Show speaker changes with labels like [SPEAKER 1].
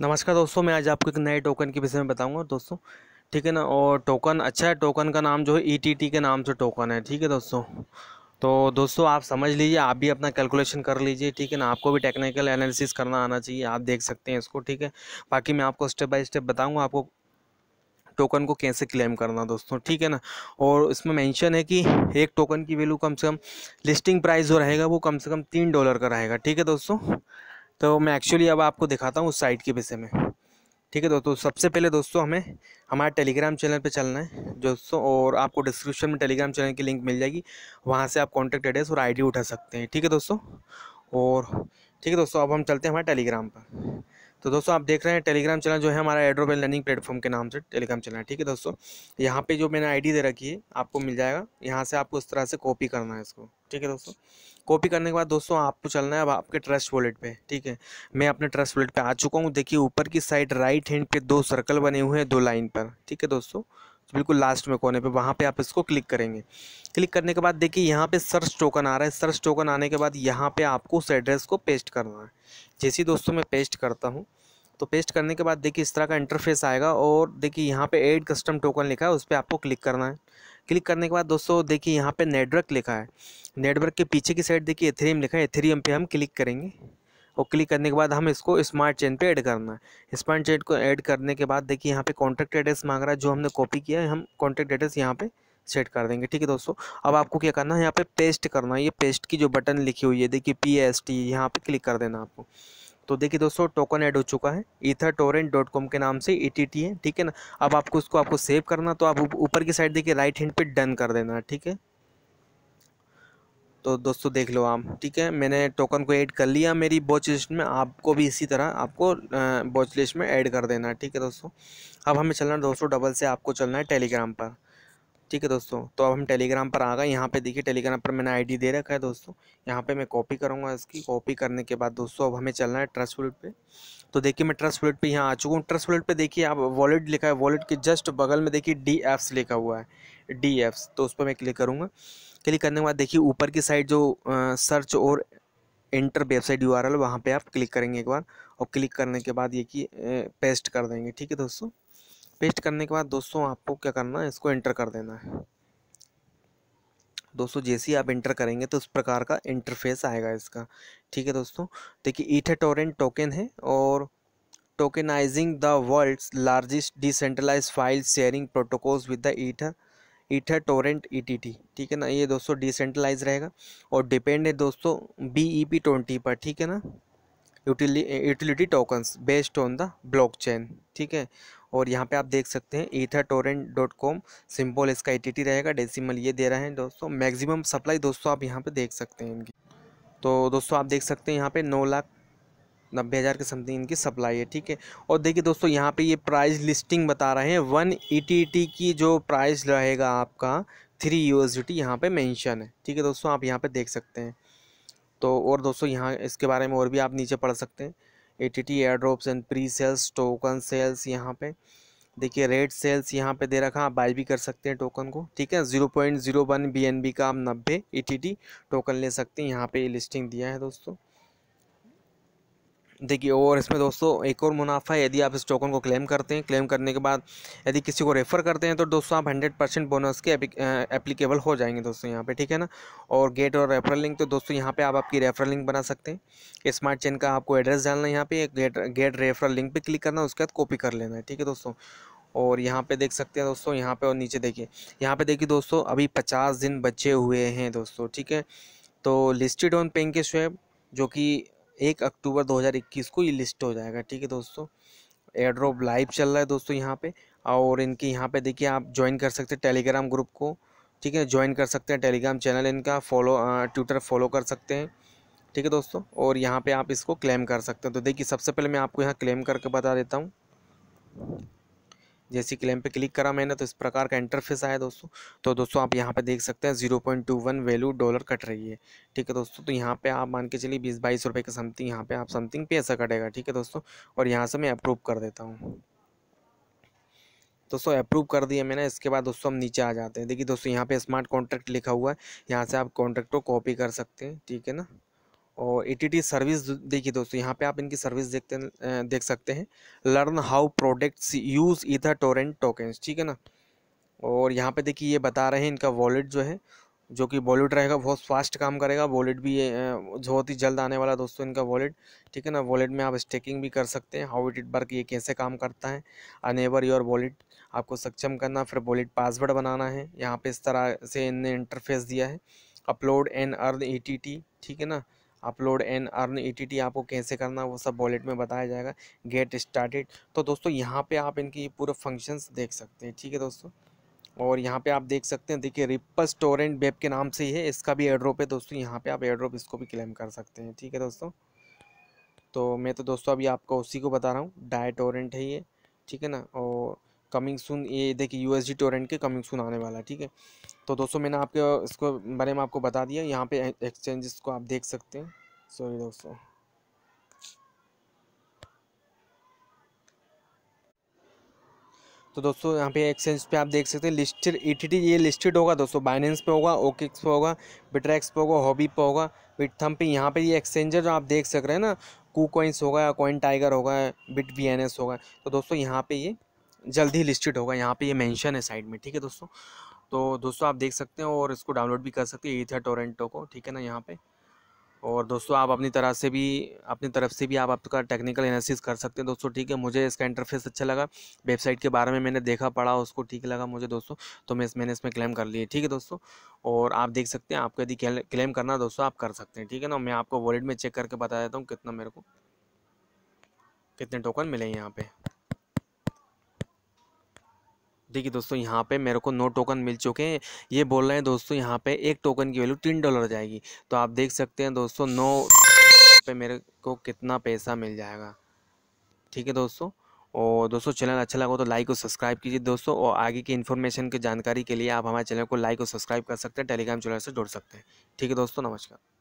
[SPEAKER 1] नमस्कार दोस्तों मैं आज आपको एक नए टोकन के विषय में बताऊंगा दोस्तों ठीक है ना और टोकन अच्छा है टोकन का नाम जो है ई e के नाम से टोकन है ठीक है दोस्तों तो दोस्तों आप समझ लीजिए आप भी अपना कैलकुलेशन कर लीजिए ठीक है ना आपको भी टेक्निकल एनालिसिस करना आना चाहिए आप देख सकते हैं इसको ठीक है बाकी मैं आपको स्टेप बाय स्टेप बताऊँगा आपको टोकन को कैसे क्लेम करना दोस्तों ठीक है ना और इसमें मेंशन है कि एक टोकन की वैल्यू कम से कम लिस्टिंग प्राइस जो रहेगा वो कम से कम तीन डॉलर का रहेगा ठीक है दोस्तों तो मैं एक्चुअली अब आपको दिखाता हूँ उस साइट के विषय में ठीक है दोस्तों सबसे पहले दोस्तों हमें हमारे टेलीग्राम चैनल पे चलना है दोस्तों और आपको डिस्क्रिप्शन में टेलीग्राम चैनल की लिंक मिल जाएगी वहाँ से आप कॉन्टैक्ट एड्रेस और आईडी उठा सकते हैं ठीक है दोस्तों और ठीक है दोस्तों अब हम चलते हैं हमारे टेलीग्राम पर तो दोस्तों आप देख रहे हैं टेलीग्राम चैनल जो है हमारा एड्रोबेल लर्निंग प्लेटफॉर्म के नाम से टेलीग्राम चैनल है ठीक है दोस्तों यहाँ पे जो मैंने आईडी दे रखी है आपको मिल जाएगा यहाँ से आपको इस तरह से कॉपी करना है इसको ठीक है दोस्तों कॉपी करने के बाद दोस्तों आपको चलना है अब आपके ट्रस्ट वॉलेट पे ठीक है मैं अपने ट्रस्ट वॉलेट पे आ चुका हूँ देखिए ऊपर की साइड राइट हैंड पे दो सर्कल बने हुए हैं दो लाइन पर ठीक है दोस्तों तो बिल्कुल लास्ट में कोने पे वहाँ पे आप इसको क्लिक करेंगे क्लिक करने के बाद देखिए यहाँ पे सर्च टोकन आ रहा है सर्च टोकन आने के बाद यहाँ पे आपको उस एड्रेस को पेस्ट करना है जैसे दोस्तों मैं पेस्ट करता हूँ तो पेस्ट करने के बाद देखिए इस तरह का इंटरफेस आएगा और देखिए यहाँ पर एड कस्टम टोकन लिखा है उस पर आपको क्लिक करना है क्लिक करने के बाद दोस्तों देखिए यहाँ पर नेटवर्क लिखा है नेटवर्क के पीछे की साइड देखिए एथेरियम लिखा है एथेरियम पर हम क्लिक करेंगे और क्लिक करने के बाद हम इसको स्मार्ट चेन पे ऐड करना है स्मार्ट चेन को ऐड करने के बाद देखिए यहाँ पे कॉन्टैक्ट एड्रेस मांग रहा है जो हमने कॉपी किया है हम कॉन्टैक्ट एड्रेस यहाँ पे सेट कर देंगे ठीक है दोस्तों अब आपको क्या करना है यहाँ पे पेस्ट करना है ये पेस्ट की जो बटन लिखी हुई है देखिए पी एस टी यहाँ पर क्लिक कर देना आपको तो देखिए दोस्तों टोकन ऐड हो चुका है ईथर टोरेंट डॉट कॉम के नाम से ई टी टी है ठीक है ना अब आपको उसको आपको सेव करना तो आप ऊपर की साइड देखिए राइट हैंड पे डन कर देना ठीक है तो दोस्तों देख लो आप ठीक है मैंने टोकन को ऐड कर लिया मेरी वॉच लिस्ट में आपको भी इसी तरह आपको वॉच लिस्ट में ऐड कर देना ठीक है दोस्तों अब हमें चलना है दोस्तों डबल से आपको चलना है टेलीग्राम पर ठीक है दोस्तों तो अब हम टेलीग्राम पर आ गए यहाँ पे देखिए टेलीग्राम पर मैंने आईडी दे रखा है दोस्तों यहाँ पे मैं कॉपी करूँगा इसकी कॉपी करने के बाद दोस्तों अब हमें चलना है ट्रस्ट वॉलेट पे तो देखिए मैं ट्रस्ट वॉलेट पे यहाँ आ चुका हूँ ट्रस्ट वॉलेट पे देखिए आप वॉलेट लिखा है वॉलेट के जस्ट बगल में देखिए डी एफ्स लिखा हुआ है डी एफ्स तो उस पर मैं क्लिक करूँगा क्लिक करने के बाद देखिए ऊपर की साइड जो सर्च और enter website U R L वहाँ पर आप क्लिक करेंगे एक बार और क्लिक करने के बाद ये कि पेस्ट कर देंगे ठीक है दोस्तों पेस्ट करने के बाद दोस्तों आपको क्या करना है इसको एंटर कर देना है दोस्तों जैसे ही आप इंटर करेंगे तो उस प्रकार का इंटरफेस आएगा इसका ठीक है दोस्तों देखिए ईथे टोरेंट टोकन है और tokenizing the world's largest decentralize file sharing protocols with the ether ether torrent ETT e ठीक है ना ये दोस्तों डिसेंट्रलाइज रहेगा और डिपेंड है दोस्तों बीईपी ट्वेंटी e पर ठीक है ना यूटिली utility tokens based on the blockchain ठीक है और यहाँ पे आप देख सकते हैं ether torrent dot com simple इसका ई e रहेगा डेसीमल ये दे रहा है दोस्तों मैक्सिमम सप्लाई दोस्तों आप यहाँ पे देख सकते हैं इनकी तो दोस्तों आप देख सकते हैं यहाँ पे नौ लाख नब्बे हज़ार के समथिंग इनकी सप्लाई है ठीक है और देखिए दोस्तों यहाँ पे ये प्राइस लिस्टिंग बता रहे हैं वन ई की जो प्राइस रहेगा आपका थ्री यू एस डी यहाँ पर मैंशन है ठीक है दोस्तों आप यहाँ पर देख सकते हैं तो और दोस्तों यहाँ इसके बारे में और भी आप नीचे पढ़ सकते हैं A T T airdrops and pre sales token sales यहाँ पर देखिए रेट सेल्स यहाँ पे दे रखा आप बाई भी कर सकते हैं टोकन को ठीक है zero point zero one B N B का आप नब्बे ई टी टी टोकन ले सकते हैं यहाँ पे लिस्टिंग दिया है दोस्तों देखिए और इसमें दोस्तों एक और मुनाफा है यदि आप इस टोकन को क्लेम करते हैं क्लेम करने के बाद यदि किसी को रेफ़र करते हैं तो दोस्तों आप हंड्रेड परसेंट बोनस के एप्लीकेबल हो जाएंगे दोस्तों यहाँ पे ठीक है ना और गेट और रेफरल लिंक तो दोस्तों यहाँ पे आप आपकी रेफरल लिंक बना सकते हैं स्मार्ट चेन का आपको एड्रेस डालना है यहाँ पर गेट गेट रेफरल लिंक पर क्लिक करना उसके बाद कॉपी कर लेना है ठीक है दोस्तों और यहाँ पे देख सकते हैं दोस्तों यहाँ पे और नीचे देखिए यहाँ पे देखिए दोस्तों अभी पचास दिन बचे हुए हैं दोस्तों ठीक है तो लिस्टेड ऑन पेंग के स्वेब जो कि एक अक्टूबर 2021 को ये लिस्ट हो जाएगा ठीक है दोस्तों एड्रोब लाइव चल रहा है दोस्तों यहाँ पे और इनके यहाँ पे देखिए आप ज्वाइन कर सकते हैं टेलीग्राम ग्रुप को ठीक है ज्वाइन कर सकते हैं टेलीग्राम चैनल इनका फॉलो ट्विटर फॉलो कर सकते हैं ठीक है दोस्तों और यहाँ पर आप इसको क्लेम कर सकते हैं तो देखिए सबसे पहले मैं आपको यहाँ क्लेम करके बता देता हूँ जैसे क्लेम पे क्लिक करा मैंने तो इस प्रकार का इंटरफेस आया दोस्तों तो दोस्तों आप यहाँ पे देख सकते हैं zero point two one value dollar cut रही है ठीक है दोस्तों तो यहाँ पे आप मान के चलिए बीस बाईस रुपये का समथिंग यहाँ पे आप समथिंग पैसा कटेगा ठीक है दोस्तों और यहाँ से मैं अप्रूव कर देता हूँ दोस्तों अप्रूव कर दिया मैंने इसके बाद दोस्तों हम नीचे आ जाते हैं देखिए दोस्तों यहाँ पे स्मार्ट कॉन्ट्रैक्ट लिखा हुआ है यहाँ से आप कॉन्ट्रैक्ट को कॉपी कर सकते हैं ठीक है ना और टी e सर्विस देखिए दोस्तों यहाँ पे आप इनकी सर्विस देखते हैं देख सकते हैं लर्न हाउ प्रोडक्ट्स यूज़ इधर टोरेंट टोकन्स ठीक है ना और यहाँ पे देखिए ये बता रहे हैं इनका वॉलेट जो है जो कि वॉलेट रहेगा बहुत फास्ट काम करेगा वॉलेट भी जो बहुत ही जल्द आने वाला दोस्तों इनका वॉलेट ठीक है ना वॉलेट में आप स्टेकिंग भी कर सकते हैं हाउ इट इट वर्क ये कैसे काम करता है अनेबर योर वॉलेट आपको सक्षम करना फिर वॉलेट पासवर्ड बनाना है यहाँ पे इस तरह से इनने इंटरफेस दिया है upload and earn E e ठीक है ना upload and earn E e आपको कैसे करना वो सब वॉलेट में बताया जाएगा गेट स्टार्टेड तो दोस्तों यहाँ पे आप इनकी पूरे फंक्शंस देख सकते हैं ठीक है दोस्तों और यहाँ पे आप देख सकते हैं देखिए रिपस टोरेंट वेब के नाम से ही है इसका भी एड्रोप है दोस्तों यहाँ पे आप एड्रोप इसको भी क्लेम कर सकते हैं ठीक है दोस्तों तो मैं तो दोस्तों अभी आपको उसी को बता रहा हूँ डाय टोरेंट है ये ठीक है ना और कमिंग सुन ये देखिए यू एस डी टोरेंट के कमिंग सुन आने वाला है ठीक है तो दोस्तों मैंने आपके इसको बारे में आपको बता दिया यहाँ पे एक्सचेंजेस को आप देख सकते हैं सॉरी दोस्तों तो दोस्तों यहाँ पे एक्सचेंज पे आप देख सकते हैं लिस्टेड ईटीटी e ये लिस्टेड होगा दोस्तों बाइनेंस पे होगा ओकिक्स पे होगा बिट्रैक्स पे होगा हॉबी पे होगा बिटथम पे यहाँ पे ये एक्सचेंजर जो आप देख सक रहे हैं ना कू कॉइंस होगा कॉइन टाइगर होगा बिट वी होगा तो दोस्तों यहाँ पे ये जल्दी लिस्टेड होगा यहाँ पे ये मेंशन है साइड में ठीक है दोस्तों तो दोस्तों आप देख सकते हैं और इसको डाउनलोड भी कर सकते हैं ईथर टोरेंटो को ठीक है ना यहाँ पे और दोस्तों आप अपनी तरह से भी अपनी तरफ से भी आप आपका टेक्निकल एनालिसिस कर सकते हैं दोस्तों ठीक है मुझे इसका इंटरफेस अच्छा लगा वेबसाइट के बारे में मैंने देखा पढ़ा उसको ठीक लगा मुझे दोस्तों तो मैं इस मैंने इसमें क्लेम कर लिए ठीक है दोस्तों और आप देख सकते हैं आपको यदि क्लेम करना दोस्तों आप कर सकते हैं ठीक है ना मैं आपको वॉलेट में चेक करके बता देता हूँ कितना मेरे को कितने टोकन मिले यहाँ पर देखिए दोस्तों यहाँ पे मेरे को नो टोकन मिल चुके हैं ये बोल रहे हैं दोस्तों यहाँ पे एक टोकन की वैल्यू तीन डॉलर जाएगी तो आप देख सकते हैं दोस्तों नो पे मेरे को कितना पैसा मिल जाएगा ठीक है दोस्तों और दोस्तों चैनल अच्छा लगा तो लाइक और सब्सक्राइब कीजिए दोस्तों और आगे की इन्फॉर्मेशन की जानकारी के लिए आप हमारे चैनल को लाइक और सब्सक्राइब कर सकते हैं टेलीग्राम चैनल से जोड़ सकते हैं ठीक है दोस्तों नमस्कार